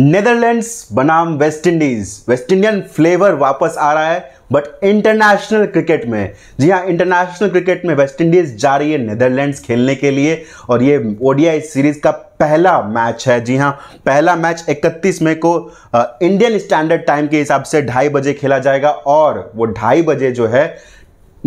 Netherlands बनाम West Indies West Indian flavour वापस आ रहा है बट इंटरनेशनल क्रिकेट में जी हाँ इंटरनेशनल क्रिकेट में वेस्ट इंडीज जा रही है नेदरलैंड्स खेलने के लिए और ये ओडीआई सीरीज का पहला मैच है जी हाँ पहला मैच 31 मई को इंडियन स्टैंडर्ड टाइम के हिसाब से ढाई बजे खेला जाएगा और वो ढाई बजे जो है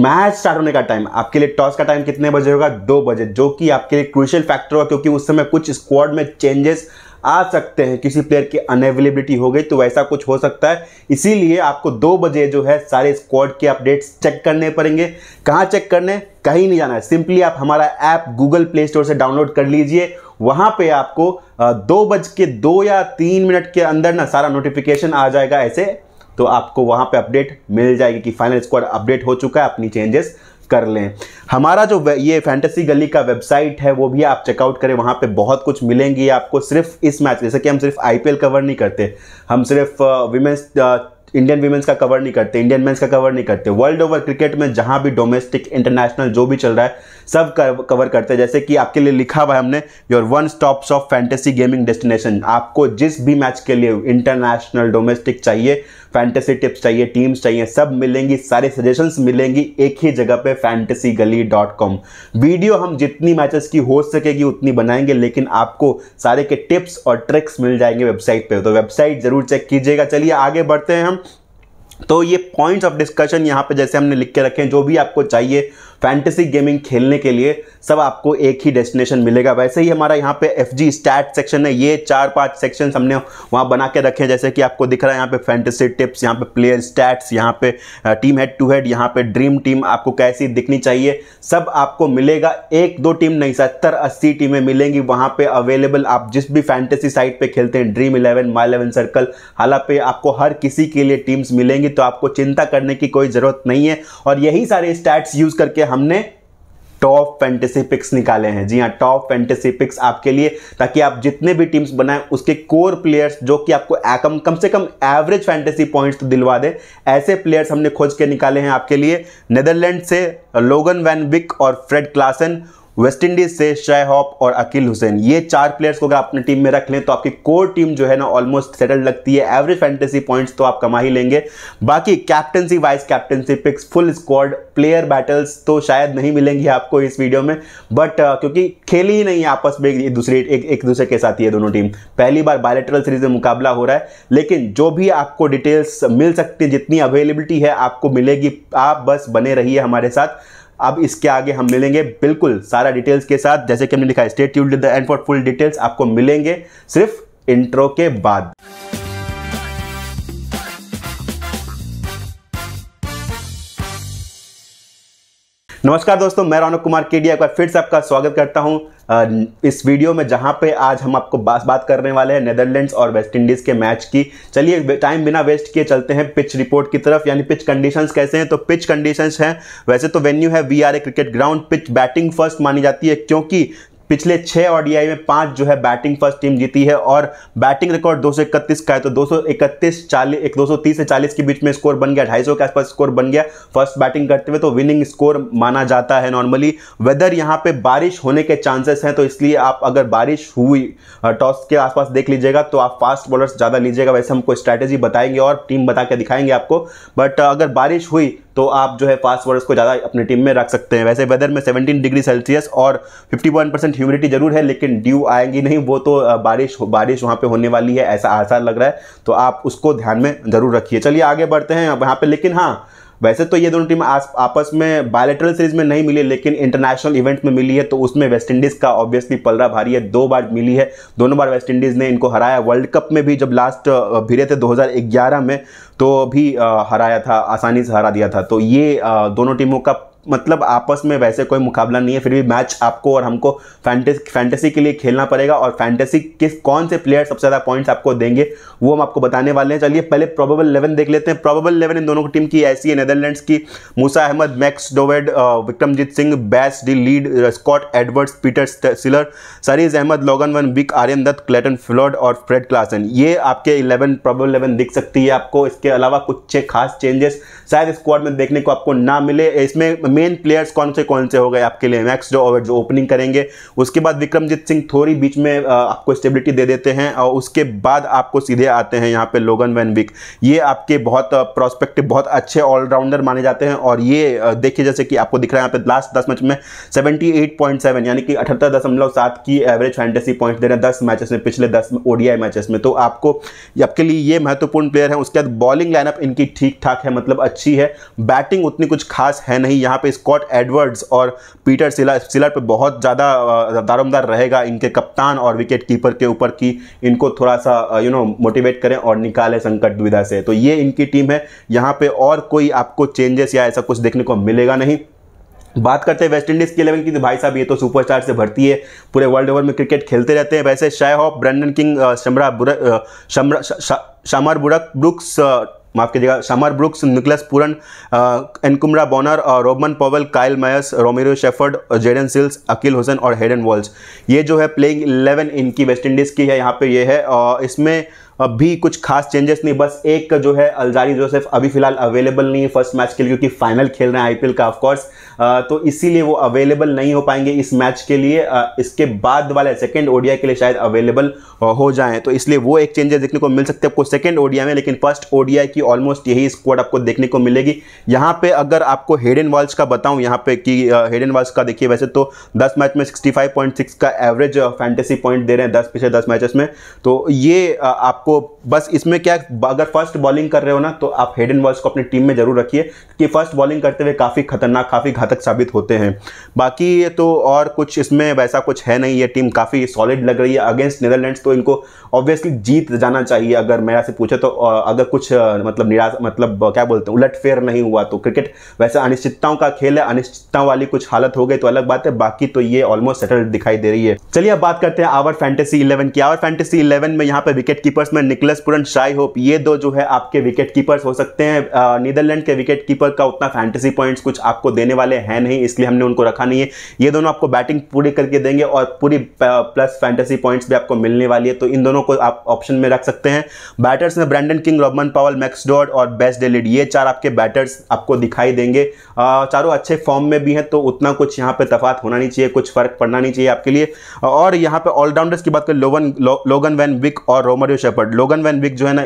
मैच स्टार्ट होने का टाइम आपके लिए टॉस का टाइम कितने बजे होगा दो बजे जो कि आपके लिए क्रूशियल फैक्टर होगा क्योंकि उस समय कुछ स्क्वाड में चेंजेस आ सकते हैं किसी प्लेयर की अनएवेलेबिलिटी हो गई तो वैसा कुछ हो सकता है इसीलिए आपको दो बजे जो है सारे स्क्वाड के अपडेट्स चेक करने पड़ेंगे कहाँ चेक करने कहीं नहीं जाना है सिंपली आप हमारा ऐप गूगल प्ले स्टोर से डाउनलोड कर लीजिए वहाँ पे आपको दो बज के दो या तीन मिनट के अंदर ना सारा नोटिफिकेशन आ जाएगा ऐसे तो आपको वहाँ पे अपडेट मिल जाएगी कि फाइनल स्क्वाड अपडेट हो चुका है अपनी चेंजेस कर लें हमारा जो ये फैंटेसी गली का वेबसाइट है वो भी आप चेकआउट करें वहाँ पे बहुत कुछ मिलेंगी आपको सिर्फ इस मैच जैसे कि हम सिर्फ आईपीएल कवर नहीं करते हम सिर्फ विमेंस इंडियन वीमेंस का कवर नहीं करते इंडियन मेंस का कवर नहीं करते वर्ल्ड ओवर क्रिकेट में जहां भी डोमेस्टिक इंटरनेशनल जो भी चल रहा है सब कवर करते हैं जैसे कि आपके लिए लिखा हुआ है हमने your one stop of fantasy gaming destination आपको जिस भी मैच के लिए इंटरनेशनल डोमेस्टिक चाहिए फैंटेसी टिप्स चाहिए टीम्स चाहिए सब मिलेंगी सारे सजेशन मिलेंगी एक ही जगह पे फैंटेसी गली डॉट कॉम वीडियो हम जितनी मैचेस की हो सकेगी उतनी बनाएंगे लेकिन आपको सारे के टिप्स और ट्रिक्स मिल जाएंगे वेबसाइट पे तो वेबसाइट ज़रूर चेक कीजिएगा चलिए आगे बढ़ते हैं हम तो ये पॉइंट्स ऑफ डिस्कशन यहाँ पे जैसे हमने लिख के रखे हैं जो भी आपको चाहिए फैंटेसी गेमिंग खेलने के लिए सब आपको एक ही डेस्टिनेशन मिलेगा वैसे ही हमारा यहाँ पे एफ जी स्टैट सेक्शन है ये चार पांच सेक्शन हमने वहाँ बना के रखे हैं जैसे कि आपको दिख रहा है यहाँ पे फैंटेसी टिप्स यहाँ पे प्लेयर स्टैट्स यहाँ पे टीम हेड टू हेड यहाँ पे ड्रीम टीम आपको कैसी दिखनी चाहिए सब आपको मिलेगा एक दो टीम नहीं सत्तर अस्सी टीमें मिलेंगी वहाँ पर अवेलेबल आप जिस भी फैंटेसी साइट पर खेलते हैं Dream Eleven My Eleven Circle हालांकि आपको हर किसी के लिए टीम्स मिलेंगी तो आपको चिंता करने की कोई ज़रूरत नहीं है और यही सारे स्टैट्स यूज़ करके हमने टॉप फैंटेसी पिक्स निकाले हैं जी हाँ टॉप फैंटेसी पिक्स आपके लिए ताकि आप जितने भी टीम्स बनाएं उसके कोर प्लेयर्स जो कि आपको एकम कम से कम एवरेज फैंटेसी पॉइंट्स तो दिलवा दे ऐसे प्लेयर्स हमने खोज के निकाले हैं आपके लिए नेदरलैंड से लोगन वैन विक और फ्रेड क्लासन वेस्टइंडीज से शय हॉप और अकील हुसैन ये चार प्लेयर्स को अगर आपने टीम में रख लें तो आपकी कोर टीम जो है ना ऑलमोस्ट सेटल लगती है एवरेज फैंटेसी पॉइंट्स तो आप कमा ही लेंगे बाकी captaincy vice captaincy picks full squad player battles तो शायद नहीं मिलेंगी आपको इस वीडियो में बट uh, क्योंकि खेली ही नहीं आपस में एक एक, एक दूसरे के साथ है दोनों टीम पहली बार बायोलेटरल सीरीज में मुकाबला हो रहा है लेकिन जो भी आपको डिटेल्स मिल सकती है जितनी अवेलेबिलिटी है आपको मिलेगी आप बस बने रहिए हमारे साथ अब इसके आगे हम मिलेंगे बिल्कुल सारा डिटेल्स के साथ जैसे कि हमने लिखा है स्टेट ट्यूड the end for full details आपको मिलेंगे सिर्फ इंट्रो के बाद नमस्कार दोस्तों मैं रौनक कुमार के डी एक बार फिर से आपका स्वागत करता हूं इस वीडियो में जहां पे आज हम आपको बात बात करने वाले हैं नेदरलैंड्स और वेस्ट इंडीज़ के मैच की चलिए टाइम बिना वेस्ट किए चलते हैं पिच रिपोर्ट की तरफ यानी पिच कंडीशंस कैसे हैं तो पिच कंडीशंस हैं वैसे तो वेन्यू है V R A cricket ground pitch batting first मानी जाती है क्योंकि पिछले छः ओडीआई में पांच जो है बैटिंग फर्स्ट टीम जीती है और बैटिंग रिकॉर्ड दो का है तो दो सौ इकतीस चालीस दो से चालीस के बीच में स्कोर बन गया 250 के आसपास स्कोर बन गया फर्स्ट बैटिंग करते हुए तो विनिंग स्कोर माना जाता है नॉर्मली वेदर यहाँ पे बारिश होने के चांसेस हैं तो इसलिए आप अगर बारिश हुई टॉस के आसपास देख लीजिएगा तो आप फास्ट बॉलर्स ज़्यादा लीजिएगा वैसे हमको स्ट्रैटेजी बताएंगे और टीम बता के दिखाएंगे आपको बट अगर बारिश हुई तो आप जो है फास्ट बॉलर्स को ज़्यादा अपनी टीम में रख सकते हैं वैसे वेदर में 17 डिग्री सेल्सियस और 51 परसेंट ह्यूमिडिटी जरूर है लेकिन ड्यू आएंगी नहीं वो तो बारिश बारिश वहाँ पे होने वाली है ऐसा आसार लग रहा है तो आप उसको ध्यान में ज़रूर रखिए चलिए आगे बढ़ते हैं अब यहाँ पर लेकिन हाँ वैसे तो ये दोनों टीम आस आपस में बायलेटरल सीरीज में नहीं मिली लेकिन इंटरनेशनल इवेंट में मिली है तो उसमें वेस्टइंडीज़ का ऑब्वियसली पलरा भारी है दो बार मिली है दोनों बार वेस्टइंडीज़ ने इनको हराया वर्ल्ड कप में भी जब लास्ट भिड़े थे 2011 में तो भी हराया था आसानी से हरा दिया था तो ये दोनों टीमों का मतलब आपस में वैसे कोई मुकाबला नहीं है फिर भी मैच आपको और हमको फैंटेसी फैंटेसी के लिए खेलना पड़ेगा और फैंटेसी किस कौन से प्लेयर सबसे ज़्यादा पॉइंट्स आपको देंगे वो हम आपको बताने वाले हैं चलिए पहले प्रोबेबल इलेवन देख लेते हैं प्रोबेबल इलेवन इन दोनों की टीम की ऐसी है नेदरलैंड्स की Musa Ahmed Max O'Dowd Vikramjit Singh Bas de Leede Scott Edwards Peter Seelaar Shariz Ahmad Logan van Wik Aryan Dutt Clayton Floyd और फ्रेड क्लासन ये आपके इलेवन प्रोबेबल इलेवन दिख सकती है आपको इसके अलावा कुछ खास चेंजेस शायद स्क्वाड में देखने को आपको ना मिले इसमें मेन प्लेयर्स कौन से कौन से हो गए आपके लिए मैक्स जो जो ओपनिंग करेंगे उसके बाद विक्रमजीत सिंह थोड़ी बीच में आपको स्टेबिलिटी दे देते हैं और उसके बाद आपको सीधे आते हैं यहाँ पे लोगन वैन विक ये आपके बहुत प्रोस्पेक्टिव बहुत अच्छे ऑलराउंडर माने जाते हैं और ये देखिए जैसे कि आपको दिख रहा है यहाँ पे लास्ट दस मैच में सेवेंटी यानी कि अठहत्तर दशमलव सात की एवरेज फैंटेसी पॉइंट दे रहे हैं दस मैचेस में पिछले दस ओडीआई मैचेस में तो आपको आपके लिए ये महत्वपूर्ण प्लेयर है उसके बाद बॉलिंग लाइनअप इनकी ठीक ठाक है मतलब अच्छी है बैटिंग उतनी कुछ खास है नहीं यहाँ पे स्कॉट एडवर्ड्स और पीटर सिलर सिलर पे बहुत ज़्यादा दारोमदार रहेगा इनके कप्तान और विकेट कीपर के ऊपर की इनको थोड़ा सा यू नो मोटिवेट करें और निकालें संकट दुविधा से तो ये इनकी टीम है यहाँ पे और कोई आपको चेंजेस या ऐसा कुछ देखने को मिलेगा नहीं बात करते हैं वेस्ट इंडीज़ की इलेवन की तो भाई साहब ये तो सुपरस्टार से भरती है पूरे वर्ल्ड ओवर में क्रिकेट खेलते रहते हैं वैसे Shai Hope Brandon King Shamarh Brooks Shamarh Shamarh Brooks Brooks माफ कीजिएगा Shamarh Brooks Nicholas Pooran Nkrumah Bonner और Rovman Powell Kyle Mayers Romario Shepherd Jayden Seales Akeal Hosein और हेडन वॉल्स ये जो है प्लेइंग 11 इनकी वेस्ट इंडीज़ की है यहाँ पे ये है और इसमें अब भी कुछ खास चेंजेस नहीं बस एक जो है अलजारी जोसेफ अभी फिलहाल अवेलेबल नहीं है फर्स्ट मैच के लिए क्योंकि फाइनल खेल रहे हैं आईपीएल का ऑफकोर्स तो इसीलिए वो अवेलेबल नहीं हो पाएंगे इस मैच के लिए इसके बाद वाले सेकेंड ओडिया के लिए शायद अवेलेबल हो जाए तो इसलिए वो एक चेंजेस देखने को मिल सकते हैं आपको सेकेंड ओडिया में लेकिन फर्स्ट ओडिया की ऑलमोस्ट यही स्क्वाड आपको देखने को मिलेगी यहाँ पे अगर आपको हेड एंड वॉल्स का बताऊँ यहाँ पे कि हेड एंड वॉल्स का देखिए वैसे तो दस मैच में सिक्सटी का एवरेज फैंटेसी पॉइंट दे रहे हैं दस पिछले दस मैचेस में तो ये आप आपको बस इसमें क्या अगर फर्स्ट बॉलिंग कर रहे हो ना तो आप हेड एंड बॉल्स को अपनी टीम में जरूर रखिए क्योंकि फर्स्ट बॉलिंग करते हुए काफ़ी खतरनाक काफ़ी घातक साबित होते हैं बाकी ये तो और कुछ इसमें वैसा कुछ है नहीं ये टीम काफ़ी सॉलिड लग रही है अगेंस्ट नीदरलैंड्स तो इनको ऑब्वियसली जीत जाना चाहिए अगर मेरा से पूछे तो अगर कुछ मतलब निराश मतलब क्या बोलते हैं उलट फेर नहीं हुआ तो क्रिकेट वैसे अनिश्चितताओं का खेल है अनिश्चितताओं वाली कुछ हालत हो गई तो अलग बात है बाकी तो ये ऑलमोस्ट सेटल दिखाई दे रही है चलिए अब बात करते हैं आवर फैंटेसी इलेवन की आवर फैंटेसी इलेवन में यहाँ पर विकेट कीपर्स में निकलस पुरन शाई होप ये दो जो है आपके विकेट कीपर्स हो सकते हैं नीदरलैंड के विकेट कीपर का उतना फैंटेसी पॉइंट्स कुछ आपको देने वाले हैं नहीं इसलिए हमने उनको रखा नहीं है ये दोनों आपको बैटिंग पूरी करके देंगे और पूरी प्लस फैंटेसी पॉइंट्स भी आपको मिलने वाली है तो इन दोनों को आप ऑप्शन में रख सकते हैं बैटर्स में Brandon King Rovman Powell Max O'Dowd और बेस्ट डेलिड ये चार आपके बैटर्स आपको दिखाई देंगे चारों अच्छे फॉर्म में भी हैं तो उतना कुछ यहाँ पर तफात होना नहीं चाहिए कुछ फर्क पड़ना नहीं चाहिए आपके लिए और यहाँ पर ऑलराउंडर्स की बात करें लोवन लोगन वैन विक और Romario Shepherd but Logan van Wik जो है ना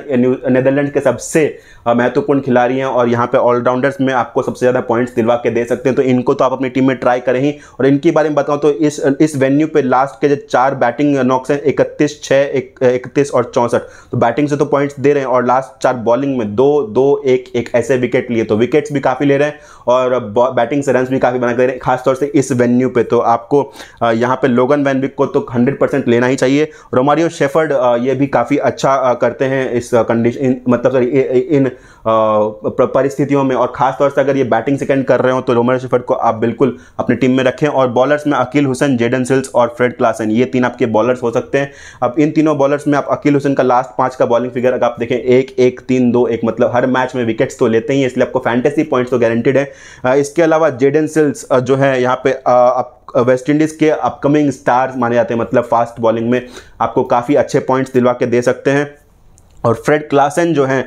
नेदरलैंड के सबसे महत्वपूर्ण खिलाड़ी हैं और यहाँ पे ऑलराउंडर्स में आपको सबसे ज़्यादा पॉइंट्स दिलवा के दे सकते हैं तो इनको तो आप अपनी टीम में ट्राई करें ही और इनके बारे में बताऊँ तो इस इस वेन्यू पे लास्ट के जो चार बैटिंग नॉक्स हैं इकतीस छः इकतीस और चौंसठ तो बैटिंग से तो पॉइंट्स दे रहे हैं और लास्ट चार बॉलिंग में दो दो एक एक ऐसे विकेट लिए तो विकेट्स भी काफ़ी ले रहे हैं और बैटिंग से रन भी काफ़ी बना रहे हैं खासतौर से इस वेन्यू पर तो आपको यहाँ पर लोगन वैन विक को तो हंड्रेड लेना ही चाहिए रोमारियो शेफर्ड ये भी काफ़ी अच्छा अच्छा करते हैं इस कंडीशन मतलब सॉरी इन परिस्थितियों में और खासतौर से अगर ये बैटिंग सेकेंड कर रहे हो तो रोमर शिफर्ट को आप बिल्कुल अपनी टीम में रखें और बॉलर्स में अकील हुसैन जेडन सिल्स और फ्रेड क्लासन ये तीन आपके बॉलर्स हो सकते हैं अब इन तीनों बॉलर्स में आप अकील हुसैन का लास्ट पाँच का बॉलिंग फिगर अगर आप देखें एक एक तीन दो एक मतलब हर मैच में विकेट्स तो लेते ही इसलिए आपको फैंटेसी पॉइंट्स तो गारंटेड है इसके अलावा जेडन सिल्स जो है यहाँ पे आप वेस्ट इंडीज़ के अपकमिंग स्टार्स माने जाते हैं मतलब फास्ट बॉलिंग में आपको काफ़ी अच्छे पॉइंट्स दिलवा के दे सकते हैं और फ्रेड क्लासन जो हैं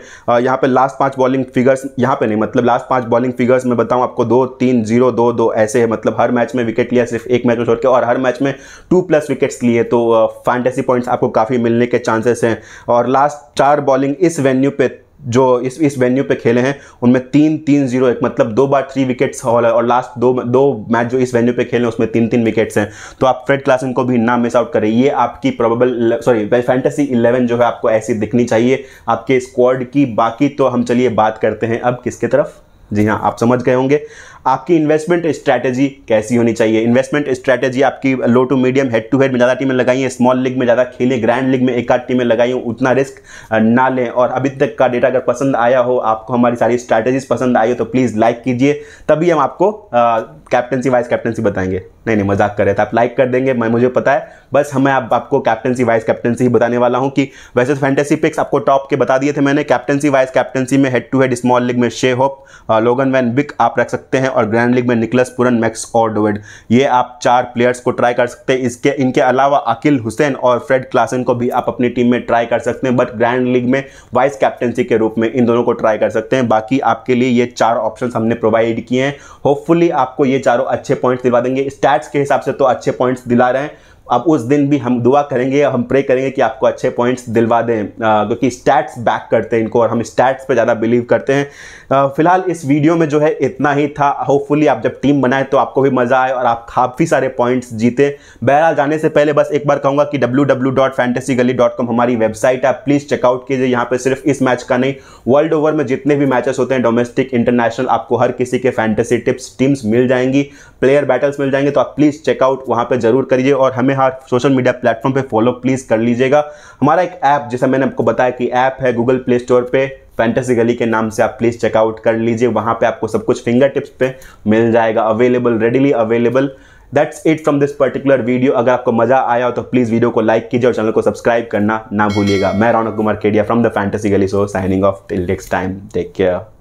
यहाँ पे लास्ट पांच बॉलिंग फिगर्स यहाँ पे नहीं मतलब लास्ट पांच बॉलिंग फिगर्स मैं बताऊँ आपको दो तीन जीरो दो दो ऐसे है मतलब हर मैच में विकेट लिया सिर्फ एक मैच में छोड़ के और हर मैच में टू प्लस विकेट्स लिए तो फैंटेसी पॉइंट्स आपको काफ़ी मिलने के चांसेस हैं और लास्ट चार बॉलिंग इस वेन्यू पर जो इस इस वेन्यू पे खेले हैं उनमें तीन तीन जीरो एक मतलब दो बार थ्री विकेट्स है और लास्ट दो दो मैच जो इस वेन्यू पे खेले हैं उसमें तीन तीन विकेट्स हैं तो आप फ्रेड क्लासन को भी ना मिस आउट करें ये आपकी प्रोबेबल सॉरी फैंटेसी इलेवन जो है आपको ऐसी दिखनी चाहिए आपके स्क्वाड की बाकी तो हम चलिए बात करते हैं अब किसके तरफ जी हाँ आप समझ गए होंगे आपकी इन्वेस्टमेंट स्ट्रैटेजी कैसी होनी चाहिए इन्वेस्टमेंट स्ट्रैटेजी आपकी low to medium head to head में ज़्यादा टीमें लगाई हैं स्मॉल लीग में ज़्यादा खेलें ग्रैंड लीग में एक आध टीमें लगाई हूँ उतना रिस्क ना लें और अभी तक का डेटा अगर पसंद आया हो आपको हमारी सारी स्ट्रैटेजीज पसंद आई हो तो प्लीज़ लाइक कीजिए तभी हम आपको कैप्टनसी वाइस कैप्टनसी बताएंगे नहीं नहीं मजाक कर रहे थे आप लाइक कर देंगे मैं मुझे पता है बस हमें आप, आपको कैप्टनसी वाइस कैप्टनसी ही बताने वाला हूँ कि वैसे तो फैंटेसी पिक्स आपको टॉप के बता दिए थे मैंने कैप्टनसी वाइस कैप्टनसी में head to head small league में शे होप लोगन वैन बिक आप रख सकते हैं और और ग्रैंड लीग में निकलस पुरन मैक्स और डोविड ये आप चार प्लेयर्स को ट्राई कर सकते हैं इसके इनके अलावा अकिल हुसैन और फ्रेड क्लासन को भी आप अपनी टीम में ट्राई कर सकते हैं बट ग्रैंड लीग में वाइस कैप्टनसी के रूप में इन दोनों को ट्राई कर सकते हैं बाकी आपके लिए ये चार ऑप्शन हमने प्रोवाइड किए हैं होपफुली आपको ये चारों अच्छे पॉइंट्स दिला देंगे स्टैट्स के हिसाब से तो अच्छे पॉइंट्स दिला रहे हैं अब उस दिन भी हम दुआ करेंगे हम प्रे करेंगे कि आपको अच्छे पॉइंट्स दिलवा दें क्योंकि स्टैट्स बैक करते हैं इनको और हम स्टैट्स पे ज़्यादा बिलीव करते हैं फिलहाल इस वीडियो में जो है इतना ही था होपफुली आप जब टीम बनाए तो आपको भी मज़ा आए और आप काफ़ी सारे पॉइंट्स जीते बहरहाल जाने से पहले बस एक बार कहूँगा कि डब्ल्यू हमारी वेबसाइट है प्लीज़ चेकआउट कीजिए यहाँ पर सिर्फ इस मैच का नहीं वर्ल्ड ओवर में जितने भी मैचेस होते हैं डोमेस्टिक इंटरनेशनल आपको हर किसी के फैंटेसी टिप्स टीम्स मिल जाएंगी प्लेयर बैटल्स मिल जाएंगे तो आप प्लीज़ चेकआउट वहाँ पर जरूर करिए और हमें हर सोशल मीडिया प्लेटफॉर्म पे फॉलो प्लीज़ कर लीजिएगा हमारा एक ऐप जैसा मैंने आपको बताया कि ऐप है गूगल प्ले स्टोर पे फैंटेसी गली के नाम से आप प्लीज़ चेकआउट कर लीजिए वहाँ पे आपको सब कुछ फिंगर टिप्स पे मिल जाएगा available readily available that's it from this particular video अगर आपको मजा आया हो तो प्लीज़ वीडियो को लाइक कीजिए और चैनल को सब्सक्राइब करना ना भूलिएगा मैं Raunak Kumar Kedia from the fantasy Gali so signing off till next time take care